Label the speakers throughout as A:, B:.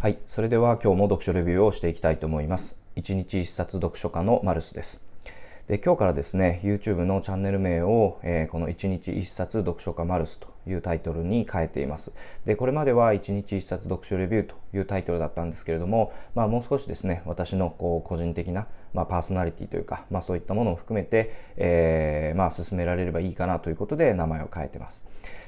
A: はい、それでは今日も読書レビューをしていきたいと思います。1日1冊読書家のマルスです。で今日からですね、YouTube のチャンネル名を、えー、この1日1冊読書家マルスというタイトルに変えています。で、これまでは1日1冊読書レビューというタイトルだったんですけれども、まあ、もう少しですね、私のこう個人的な、まあ、パーソナリティというか、まあ、そういったものを含めて、えー、まあ、進められればいいかなということで名前を変えてます。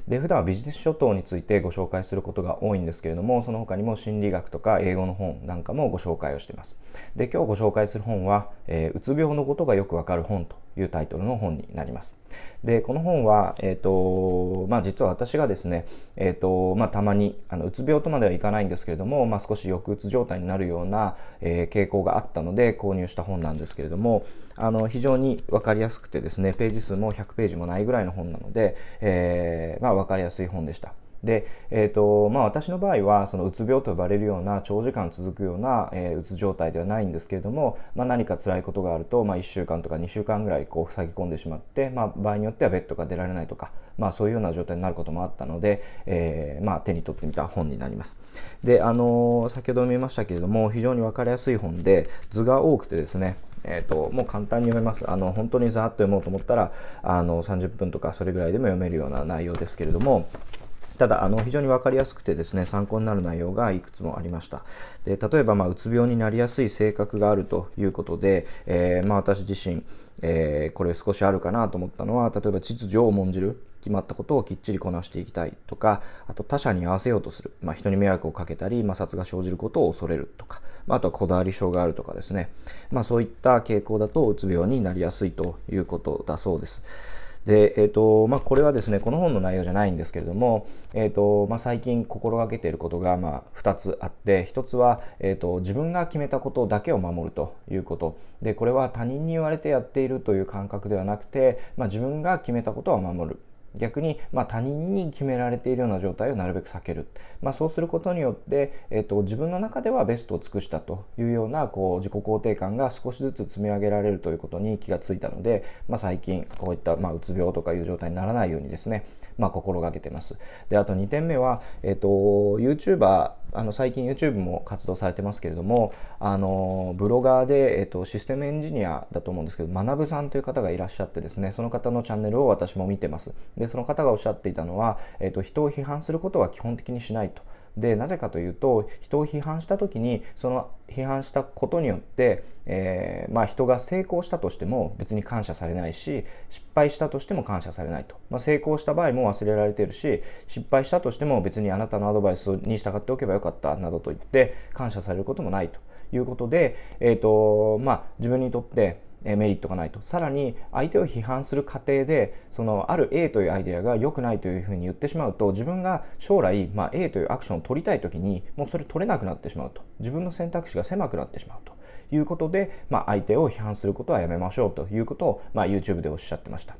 A: で、普段はビジネス書等についてご紹介することが多いんですけれども、その他にも心理学とか英語の本なんかもご紹介をしています。で、今日ご紹介する本は、えー、うつ病のことがよくわかる本というタイトルの本になります。で、この本は、えっ、ー、と、まあ実は私がですね、えっ、ー、と、まあたまに、あの、うつ病とまではいかないんですけれども、まあ少し抑うつ状態になるような、えー、傾向があったので購入した本なんですけれども、あの、非常にわかりやすくてですね、ページ数も100ページもないぐらいの本なので、えー、まあわかりやすい本でした。で、えーとまあ、私の場合はそのうつ病と呼ばれるような長時間続くような、えー、うつ状態ではないんですけれども、まあ、何か辛いことがあると、まあ、1週間とか2週間ぐらいこう塞ぎ込んでしまって、まあ、場合によってはベッドが出られないとか、まあ、そういうような状態になることもあったので、えーまあ、手に取ってみた本になります。で、あのー、先ほども言いましたけれども非常に分かりやすい本で図が多くてですねえーと、もう簡単に読めますあの本当にざっと読もうと思ったらあの30分とかそれぐらいでも読めるような内容ですけれどもただあの非常に分かりやすくてですね参考になる内容がいくつもありましたで例えば、まあ、うつ病になりやすい性格があるということで、えー、まあ、私自身、えー、これ少しあるかなと思ったのは例えば秩序を重んじる決まったことをきっちりこなしていきたいとかあと他者に合わせようとする、まあ、人に迷惑をかけたり摩擦が生じることを恐れるとか、まあ、あとはこだわり症があるとかですね、まあ、そういった傾向だとうつ病になりやすいということだそうです。で、えーとまあ、これはですね、この本の内容じゃないんですけれども、えーとまあ、最近心がけていることが、まあ、2つあって、1つは、えーと、自分が決めたことだけを守るということ。で、これは他人に言われてやっているという感覚ではなくて、まあ、自分が決めたことは守る。逆に、まあ、他人に決められているような状態をなるべく避ける、まあ、そうすることによって、えっと、自分の中ではベストを尽くしたというようなこう自己肯定感が少しずつ積み上げられるということに気がついたので、まあ、最近こういった、まあ、うつ病とかいう状態にならないようにですね、まあ、心がけてます。であと2点目は、えっと YouTuber あの最近 YouTube も活動されてますけれどもあのブロガーで、えっと、システムエンジニアだと思うんですけど学さんという方がいらっしゃってですねその方のチャンネルを私も見てますでその方がおっしゃっていたのは、えっと、人を批判することは基本的にしないと。でなぜかというと人を批判した時にその批判したことによって、えー、まあ、人が成功したとしても別に感謝されないし失敗したとしても感謝されないと、まあ、成功した場合も忘れられてるし失敗したとしても別にあなたのアドバイスに従っておけばよかったなどと言って感謝されることもないということで、えーとまあ、自分にとってメリットがないとさらに相手を批判する過程でそのある A というアイデアが良くないというふうに言ってしまうと自分が将来、まあ、A というアクションを取りたい時にもうそれ取れなくなってしまうと自分の選択肢が狭くなってしまうということで、まあ、相手を批判することはやめましょうということを、まあ、YouTube でおっしゃってました。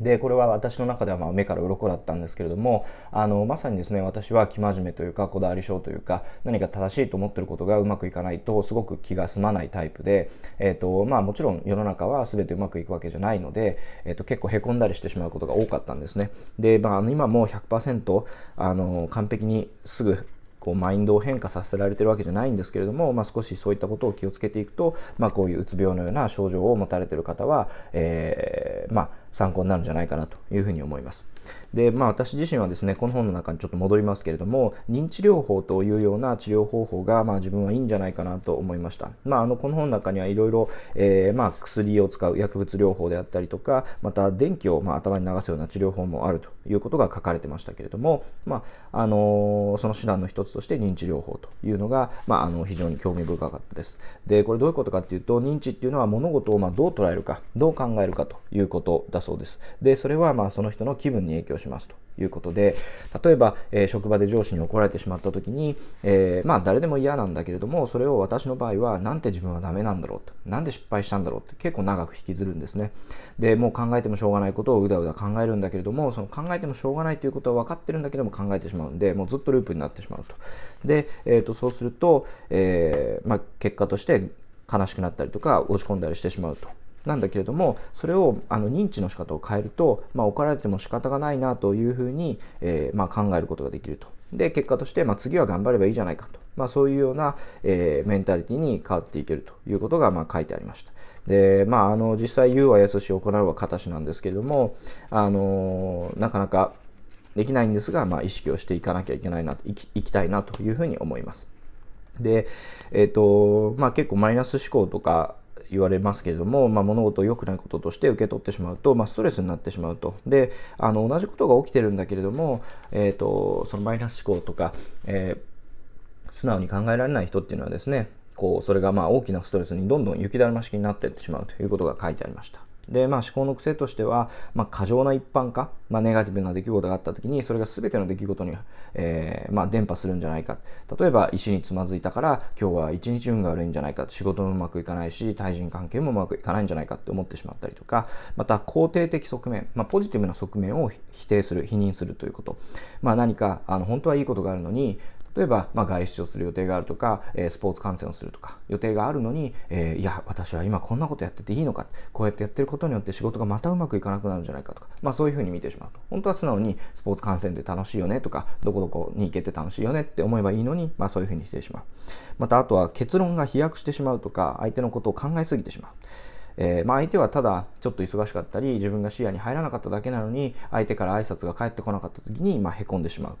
A: でこれは私の中ではま目から鱗だったんですけれどもあのまさにですね私は生真面目というかこだわり症というか何か正しいと思ってることがうまくいかないとすごく気が済まないタイプで、えーとまあ、もちろん世の中は全てうまくいくわけじゃないので、えー、と結構へこんだりしてしまうことが多かったんですね。で、まあ、今も100%あの完璧にすぐこうマインドを変化させられてるわけじゃないんですけれども、まあ、少しそういったことを気をつけていくと、まあ、こういううつ病のような症状を持たれてる方は、えー、まあ参考になるんじゃないかなというふうに思います。で、まあ私自身はですね、この本の中にちょっと戻りますけれども、認知療法というような治療方法が、まあ自分はいいんじゃないかなと思いました。まああの、この本の中にはいろいろ、えー、まあ薬を使う薬物療法であったりとか、また電気を、まあ、頭に流すような治療法もあるということが書かれてましたけれども、まあ、あのー、その手段の一つとして認知療法というのが、まあ、あの、非常に興味深かったです。で、これどういうことかっていうと、認知っていうのは物事をまあどう捉えるか、どう考えるかということだそうです。で、それはまあその人の気分に影響しますということで、例えば、えー、職場で上司に怒られてしまった時に、えー、まあ誰でも嫌なんだけれども、それを私の場合は、なんて自分はダメなんだろうと、なんで失敗したんだろうって結構長く引きずるんですね。で、もう考えてもしょうがないことをうだうだ考えるんだけれども、その考えてもしょうがないということは分かってるんだけども考えてしまうんで、もうずっとループになってしまうと。で、えー、とそうすると、えー、まあ、結果として悲しくなったりとか落ち込んだりしてしまうとなんだけれどもそれをあの認知の仕方を変えると、まあ、怒られても仕方がないなというふうに、えー、まあ、考えることができると。で結果として、まあ、次は頑張ればいいじゃないかと、まあ、そういうような、えー、メンタリティに変わっていけるということが、まあ、書いてありました。でまあ、あの実際言うはやつし行うは形なんですけれども、あのなかなかできないんですが、まあ、意識をしていかなきゃいけないなといききたいなというふうに思います。で、えーとまあ、結構マイナス思考とか言われますけれども、まあ、物事を良くないこととして受け取ってしまうと、まあ、ストレスになってしまうとであの同じことが起きてるんだけれども、えーと、そのマイナス思考とか、えー、素直に考えられない人っていうのはですねこうそれがまあ大きなストレスにどんどん雪だるま式になっていってしまうということが書いてありました。で、まあ、思考の癖としては、まあ、過剰な一般化、まあ、ネガティブな出来事があった時にそれが全ての出来事に、えー、まあ、伝播するんじゃないか例えば石につまずいたから今日は一日運が悪いんじゃないか仕事もうまくいかないし対人関係もうまくいかないんじゃないかって思ってしまったりとかまた肯定的側面、まあ、ポジティブな側面を否定する否認するということ、まあ、何かあの本当はいいことがあるのに例えば、まあ、外出をする予定があるとか、えスポーツ観戦をするとか予定があるのに、えいや私は今こんなことやってていいのかこうやってやってることによって仕事がまたうまくいかなくなるんじゃないかとか、まあ、そういうふうに見てしまうと本当は素直にスポーツ観戦って楽しいよねとかどこどこに行けて楽しいよねって思えばいいのに、まあ、そういうふうにしてしまうまたあとは結論が飛躍してしまうとか相手のことを考えすぎてしまうえー、まあ、相手はただちょっと忙しかったり自分が視野に入らなかっただけなのに相手から挨拶が返ってこなかった時に、まあ、へこんでしまう。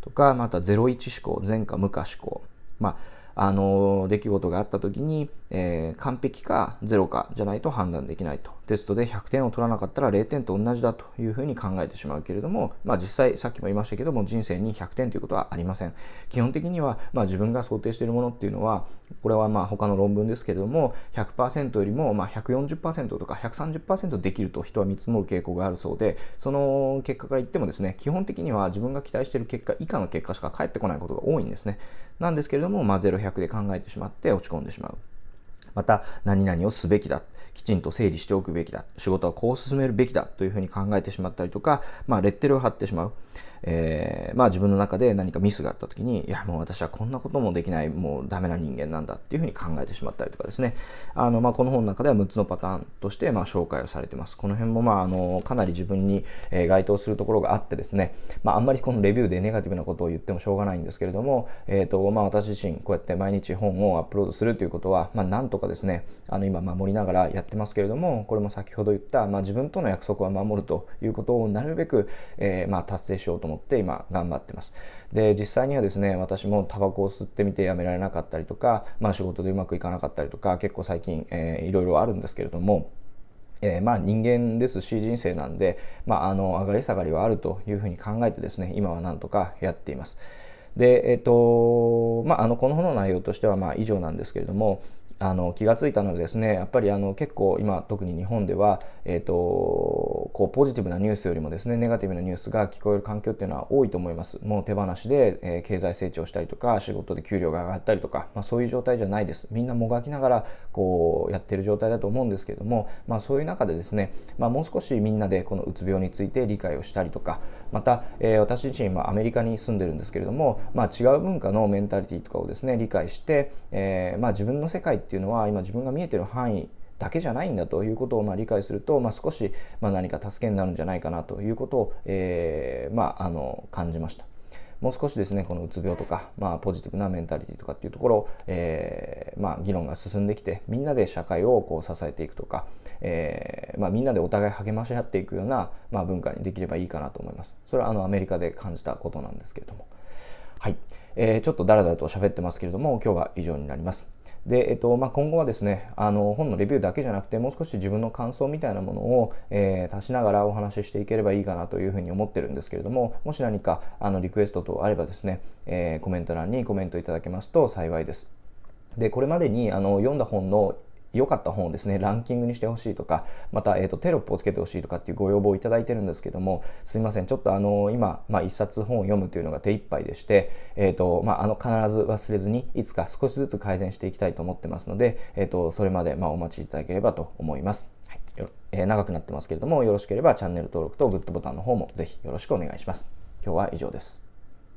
A: とかまた01思考前科無価思考まああの出来事があった時に、えー、完璧かゼロかじゃないと判断できないとテストで100点を取らなかったら0点と同じだというふうに考えてしまうけれども、まあ、実際さっきも言いましたけども人生に100点ということはありません基本的には、まあ、自分が想定しているものっていうのはこれはまあ他の論文ですけれども100%よりもまあ140%とか130%できると人は見積もる傾向があるそうでその結果から言ってもですね基本的には自分が期待している結果以下の結果しか返ってこないことが多いんですねなんですけれども、まあ、0100で考えてしまって落ち込んでしまう。また何々をすべきだきちんと整理しておくべきだ仕事はこう進めるべきだというふうに考えてしまったりとか、まあ、レッテルを貼ってしまうえー、まあ自分の中で何かミスがあった時に、いやもう私はこんなこともできない、もうダメな人間なんだっていうふうに考えてしまったりとかですね。あの、まあこの本の中では6つのパターンとして、まあ紹介をされてます。この辺もまああの、かなり自分に該当するところがあってですね、まああんまりこのレビューでネガティブなことを言ってもしょうがないんですけれども、えっ、ー、と、まあ私自身こうやって毎日本をアップロードするということは、まあなんとかですね、あの今守りながらやってますけれども、これも先ほど言った、まあ自分との約束は守るということをなるべく、えー、まあ達成しようと思って今頑張ってます。で実際にはですね私もタバコを吸ってみてやめられなかったりとか、まあ、仕事でうまくいかなかったりとか結構最近、えー、いろいろあるんですけれども。えー、まあ人間ですし人生なんで、まあ、あの上がり下がりはあるというふうに考えてですね今はなんとかやっています。で、えっ、ー、とまあ、あのこの本の内容としてはまあ以上なんですけれども、あの気が付いたのでですねやっぱりあの結構今特に日本では、えーと、こうポジティブなニュースよりもですねネガティブなニュースが聞こえる環境っていうのは多いと思いますもう手放しで、えー、経済成長したりとか仕事で給料が上がったりとか、まあ、そういう状態じゃないですみんなもがきながらこうやってる状態だと思うんですけども、まあ、そういう中でですね、まあ、もう少しみんなでこのうつ病について理解をしたりとかまた、えー、私自身今アメリカに住んでるんですけれども、まあ、違う文化のメンタリティとかをですね理解して、えーまあ、自分の世界ってっていうのは今自分が見えてる範囲だけじゃないんだということをま理解すると、まあ、少しま何か助けになるんじゃないかなということを、えー、まあ、あの感じました。もう少しですねこのうつ病とか、まあ、ポジティブなメンタリティとかっていうところえー、まあ、議論が進んできてみんなで社会をこう支えていくとか、えー、まあ、みんなでお互い励まし合っていくような、ま文化にできればいいかなと思います。それはあのアメリカで感じたことなんですけれども。はい、えー、ちょっとだらだらと喋ってますけれども今日は以上になります。で、えっとまあ、今後はですねあの本のレビューだけじゃなくてもう少し自分の感想みたいなものを、えー、足しながらお話ししていければいいかなというふうに思ってるんですけれどももし何かあのリクエスト等あればですね、えー、コメント欄にコメントいただけますと幸いです。でこれまでにあの読んだ本の良かった本をですね、ランキングにしてほしいとか、また、えーと、テロップをつけてほしいとかっていうご要望をいただいてるんですけども、すいません、ちょっとあの今、まあ、一冊本を読むというのが手一杯でして、えーとまあ、あの必ず忘れずに、いつか少しずつ改善していきたいと思ってますので、えーと、とそれまで、まあ、お待ちいただければと思います。はいえー、長くなってますけれども、よろしければチャンネル登録とグッドボタンの方もぜひよろしくお願いします。今日は以上です。